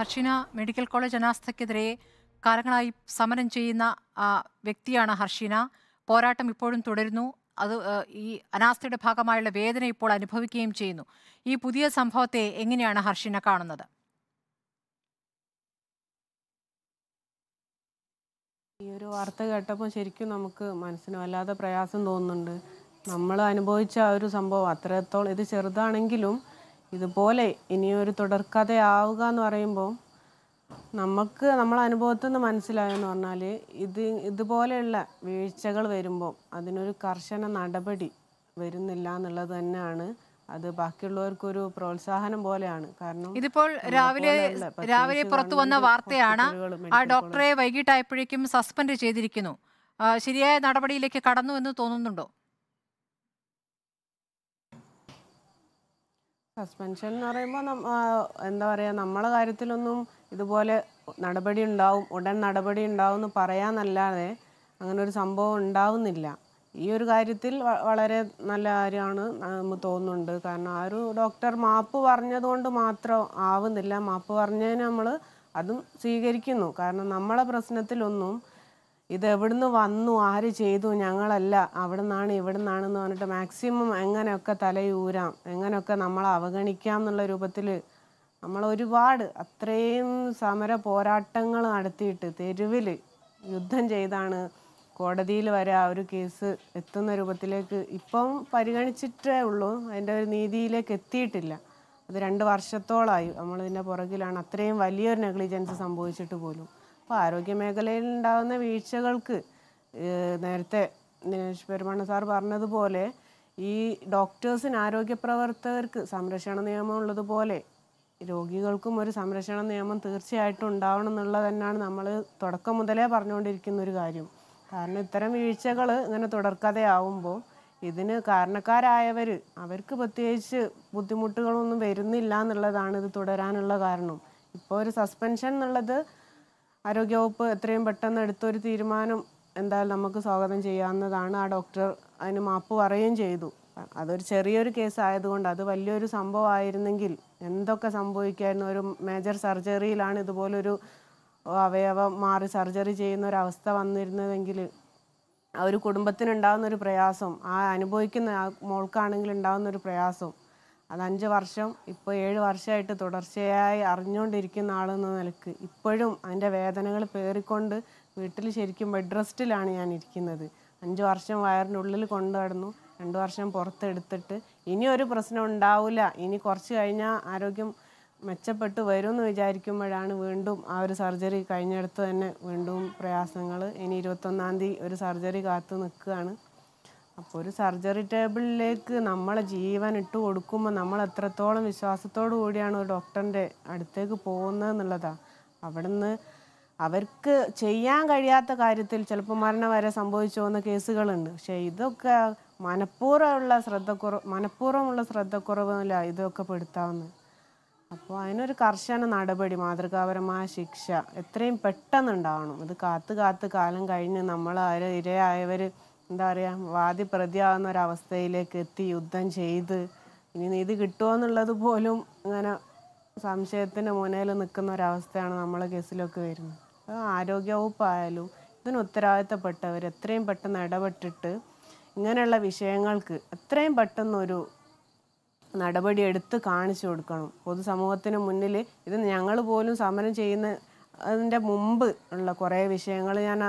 Harshina medical college അനാസ്ഥയ്ക്കെതിരെ കാലങ്ങളായി സമരം ചെയ്യുന്ന വ്യക്തിയാണ് ഹർഷിന പോരാട്ടം ഇപ്പോഴും തുടരുന്നു അത് ഈ അനാസ്ഥയുടെ ഭാഗമായുള്ള വേദന ഇപ്പോൾ അനുഭവിക്കുകയും ചെയ്യുന്നു ഈ പുതിയ സംഭവത്തെ എങ്ങനെയാണ് ഹർഷിന കാണുന്നത് ഈ ഒരു വാർത്ത കേട്ടപ്പോൾ ശരിക്കും നമുക്ക് മനസ്സിന് വല്ലാതെ പ്രയാസം തോന്നുന്നുണ്ട് നമ്മൾ അനുഭവിച്ച ആ ഒരു സംഭവം അത്രത്തോളം ഇത് ചെറുതാണെങ്കിലും ഇതുപോലെ ഇനിയൊരു തുടർക്കഥയാവുക എന്ന് പറയുമ്പോൾ നമുക്ക് നമ്മളെ അനുഭവത്തിൽ നിന്ന് മനസ്സിലായെന്ന് പറഞ്ഞാൽ ഇത് ഇതുപോലെയുള്ള വീഴ്ചകൾ വരുമ്പോൾ അതിനൊരു കർശന നടപടി വരുന്നില്ല എന്നുള്ളത് തന്നെയാണ് അത് ബാക്കിയുള്ളവർക്കൊരു പ്രോത്സാഹനം പോലെയാണ് കാരണം ഇതിപ്പോൾ രാവിലെ രാവിലെ പുറത്തു വന്ന വാർത്തയാണ് ആ ഡോക്ടറെ വൈകിട്ടായപ്പോഴേക്കും സസ്പെൻഡ് ചെയ്തിരിക്കുന്നു ശരിയായ നടപടിയിലേക്ക് കടന്നു എന്ന് തോന്നുന്നുണ്ടോ സസ്പെൻഷൻ എന്ന് പറയുമ്പോൾ എന്താ പറയുക നമ്മളെ കാര്യത്തിലൊന്നും ഇതുപോലെ നടപടി ഉണ്ടാവും ഉടൻ നടപടി ഉണ്ടാവും എന്ന് പറയാന്നല്ലാതെ അങ്ങനെ ഒരു സംഭവം ഉണ്ടാവുന്നില്ല ഈ ഒരു കാര്യത്തിൽ വളരെ നല്ല കാര്യമാണ് നമുക്ക് തോന്നുന്നുണ്ട് കാരണം ആ ഒരു ഡോക്ടർ മാപ്പ് പറഞ്ഞതുകൊണ്ട് മാത്രം ആവുന്നില്ല മാപ്പ് പറഞ്ഞതിന് നമ്മൾ അതും സ്വീകരിക്കുന്നു കാരണം നമ്മളെ പ്രശ്നത്തിലൊന്നും ഇത് വന്നു ആര് ചെയ്തു ഞങ്ങളല്ല അവിടെ നിന്നാണ് ഇവിടെ നിന്നാണെന്ന് പറഞ്ഞിട്ട് മാക്സിമം എങ്ങനെയൊക്കെ തലയൂരാം എങ്ങനെയൊക്കെ നമ്മളെ അവഗണിക്കാം എന്നുള്ള രൂപത്തിൽ നമ്മൾ ഒരുപാട് അത്രയും സമര പോരാട്ടങ്ങൾ നടത്തിയിട്ട് തെരുവിൽ യുദ്ധം ചെയ്താണ് കോടതിയിൽ വരെ ആ ഒരു കേസ് എത്തുന്ന രൂപത്തിലേക്ക് ഇപ്പം പരിഗണിച്ചിട്ടേ ഉള്ളൂ അതിൻ്റെ ഒരു നീതിയിലേക്ക് എത്തിയിട്ടില്ല അത് രണ്ട് വർഷത്തോളമായി നമ്മളിതിൻ്റെ പുറകിലാണ് അത്രയും വലിയൊരു നെഗ്ലിജൻസ് സംഭവിച്ചിട്ട് പോലും അപ്പോൾ ആരോഗ്യമേഖലയിൽ ഉണ്ടാകുന്ന വീഴ്ചകൾക്ക് നേരത്തെ ദിനേശ് പെരുമണ്ണ സാർ പറഞ്ഞതുപോലെ ഈ ഡോക്ടേഴ്സിന് ആരോഗ്യ പ്രവർത്തകർക്ക് സംരക്ഷണ നിയമം ഉള്ളതുപോലെ രോഗികൾക്കും ഒരു സംരക്ഷണ നിയമം തീർച്ചയായിട്ടും ഉണ്ടാവണം എന്നുള്ളത് തന്നെയാണ് നമ്മൾ തുടക്കം മുതലേ പറഞ്ഞുകൊണ്ടിരിക്കുന്ന ഒരു കാര്യം കാരണം ഇത്തരം വീഴ്ചകൾ ഇങ്ങനെ തുടർക്കഥയാവുമ്പോൾ ഇതിന് കാരണക്കാരായവർ അവർക്ക് പ്രത്യേകിച്ച് ബുദ്ധിമുട്ടുകളൊന്നും വരുന്നില്ല എന്നുള്ളതാണ് ഇത് തുടരാനുള്ള കാരണം ഇപ്പോൾ ഒരു സസ്പെൻഷൻ എന്നുള്ളത് ആരോഗ്യവകുപ്പ് എത്രയും പെട്ടെന്ന് എടുത്തൊരു തീരുമാനം എന്തായാലും നമുക്ക് സ്വാഗതം ചെയ്യാവുന്നതാണ് ആ ഡോക്ടർ അതിന് മാപ്പ് പറയുകയും ചെയ്തു അതൊരു ചെറിയൊരു കേസ് ആയതുകൊണ്ട് അത് വലിയൊരു സംഭവമായിരുന്നെങ്കിൽ എന്തൊക്കെ സംഭവിക്കായിരുന്നു ഒരു മേജർ സർജറിയിലാണ് ഇതുപോലൊരു അവയവം മാറി സർജറി ചെയ്യുന്ന ഒരു അവസ്ഥ വന്നിരുന്നതെങ്കിൽ ആ ഒരു കുടുംബത്തിനുണ്ടാകുന്നൊരു പ്രയാസം ആ അനുഭവിക്കുന്ന ആ മോൾക്കാണെങ്കിൽ ഉണ്ടാകുന്നൊരു പ്രയാസം അത് അഞ്ച് വർഷം ഇപ്പോൾ ഏഴ് വർഷമായിട്ട് തുടർച്ചയായി അറിഞ്ഞുകൊണ്ടിരിക്കുന്ന ആളെന്ന നിലക്ക് ഇപ്പോഴും അതിൻ്റെ വേദനകൾ പേറിക്കൊണ്ട് വീട്ടിൽ ശരിക്കും ബെഡ് റെസ്റ്റിലാണ് ഞാൻ ഇരിക്കുന്നത് അഞ്ച് വർഷം വയറിൻ്റെ ഉള്ളിൽ കൊണ്ടുവന്നു രണ്ട് വർഷം പുറത്തെടുത്തിട്ട് ഇനി ഒരു പ്രശ്നം ഉണ്ടാവില്ല ഇനി കുറച്ച് കഴിഞ്ഞാൽ ആരോഗ്യം മെച്ചപ്പെട്ട് വരുമെന്ന് വിചാരിക്കുമ്പോഴാണ് വീണ്ടും ആ ഒരു സർജറി കഴിഞ്ഞെടുത്ത് തന്നെ വീണ്ടും പ്രയാസങ്ങൾ ഇനി ഇരുപത്തൊന്നാം തീയതി ഒരു സർജറി കാത്തു നിൽക്കുകയാണ് അപ്പോൾ ഒരു സർജറി ടേബിളിലേക്ക് നമ്മളെ ജീവൻ ഇട്ട് കൊടുക്കുമ്പോൾ നമ്മൾ എത്രത്തോളം വിശ്വാസത്തോടു കൂടിയാണ് ഒരു ഡോക്ടറിൻ്റെ അടുത്തേക്ക് പോകുന്നത് എന്നുള്ളതാണ് അവിടുന്ന് അവർക്ക് ചെയ്യാൻ കഴിയാത്ത കാര്യത്തിൽ ചിലപ്പോൾ മരണം വരെ സംഭവിച്ചു പോകുന്ന കേസുകളുണ്ട് പക്ഷേ ഇതൊക്കെ മനഃപൂർവ്വമുള്ള ശ്രദ്ധക്കുറവ് മനഃപൂർവ്വമുള്ള ശ്രദ്ധക്കുറവില്ല ഇതൊക്കെ പെടുത്താവുന്നത് അപ്പോൾ അതിനൊരു കർശന നടപടി മാതൃകാപരമായ ശിക്ഷ എത്രയും പെട്ടെന്നുണ്ടാവണം ഇത് കാത്തു കാത്ത് കാലം കഴിഞ്ഞ് നമ്മൾ ആര് ഇരയായവർ എന്താ പറയുക വാദി പ്രതിയാവുന്ന ഒരവസ്ഥയിലേക്ക് എത്തി യുദ്ധം ചെയ്ത് ഇനി നീതി കിട്ടുമോ എന്നുള്ളത് പോലും ഇങ്ങനെ സംശയത്തിൻ്റെ മുന്നിൽ നിൽക്കുന്ന ഒരവസ്ഥയാണ് നമ്മളെ കേസിലൊക്കെ വരുന്നത് ആരോഗ്യവകുപ്പായാലും ഇതിന് ഉത്തരവാദിത്തപ്പെട്ടവർ എത്രയും പെട്ടെന്ന് ഇടപെട്ടിട്ട് ഇങ്ങനെയുള്ള വിഷയങ്ങൾക്ക് എത്രയും പെട്ടെന്നൊരു നടപടി എടുത്ത് കാണിച്ചു കൊടുക്കണം പൊതുസമൂഹത്തിന് മുന്നിൽ ഇത് ഞങ്ങൾ പോലും സമരം ചെയ്യുന്ന അതിൻ്റെ മുമ്പ് ഉള്ള കുറേ വിഷയങ്ങൾ ഞാൻ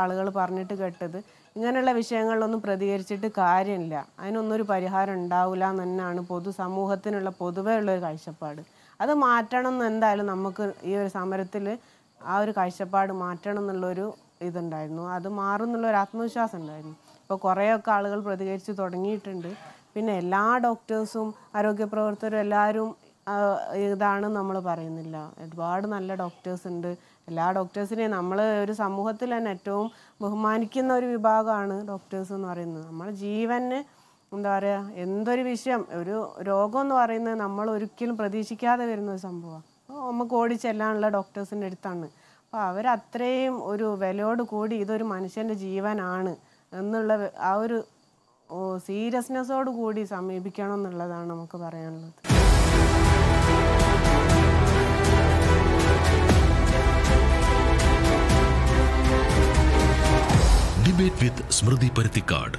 ആളുകൾ പറഞ്ഞിട്ട് കേട്ടത് ഇങ്ങനെയുള്ള വിഷയങ്ങളിലൊന്നും പ്രതികരിച്ചിട്ട് കാര്യമില്ല അതിനൊന്നും ഒരു പരിഹാരം ഉണ്ടാവില്ല എന്ന് തന്നെയാണ് പൊതുസമൂഹത്തിനുള്ള പൊതുവേ ഉള്ള ഒരു കാഴ്ചപ്പാട് അത് മാറ്റണം എന്ന് എന്തായാലും നമുക്ക് ഈ ഒരു സമരത്തിൽ ആ ഒരു കാഴ്ചപ്പാട് മാറ്റണം എന്നുള്ളൊരു ഇതുണ്ടായിരുന്നു അത് മാറും എന്നുള്ള ഒരു ആത്മവിശ്വാസം ഉണ്ടായിരുന്നു ഇപ്പോൾ കുറേയൊക്കെ ആളുകൾ പ്രതികരിച്ച് തുടങ്ങിയിട്ടുണ്ട് പിന്നെ എല്ലാ ഡോക്ടേഴ്സും ആരോഗ്യ പ്രവർത്തകരും എല്ലാവരും ഇതാണ് നമ്മൾ പറയുന്നില്ല ഒരുപാട് നല്ല ഡോക്ടേഴ്സ് ഉണ്ട് എല്ലാ ഡോക്ടേഴ്സിനെയും നമ്മൾ ഒരു സമൂഹത്തിൽ തന്നെ ഏറ്റവും ബഹുമാനിക്കുന്ന ഒരു വിഭാഗമാണ് ഡോക്ടേഴ്സ് എന്ന് പറയുന്നത് നമ്മുടെ ജീവന് എന്താ പറയുക എന്തൊരു വിഷയം ഒരു രോഗം എന്ന് പറയുന്നത് നമ്മൾ ഒരിക്കലും പ്രതീക്ഷിക്കാതെ വരുന്ന ഒരു സംഭവമാണ് അപ്പോൾ നമുക്ക് ഓടിച്ചെല്ലാനുള്ള ഡോക്ടേഴ്സിൻ്റെ അടുത്താണ് അപ്പോൾ അവരത്രയും ഒരു വിലയോട് കൂടി ഇതൊരു മനുഷ്യൻ്റെ ജീവനാണ് എന്നുള്ള ആ ഒരു സീരിയസ്നെസ്സോട് കൂടി സമീപിക്കണം എന്നുള്ളതാണ് നമുക്ക് പറയാനുള്ളത് വിത്ത് സ്മൃതി പരുത്തിക്കാട്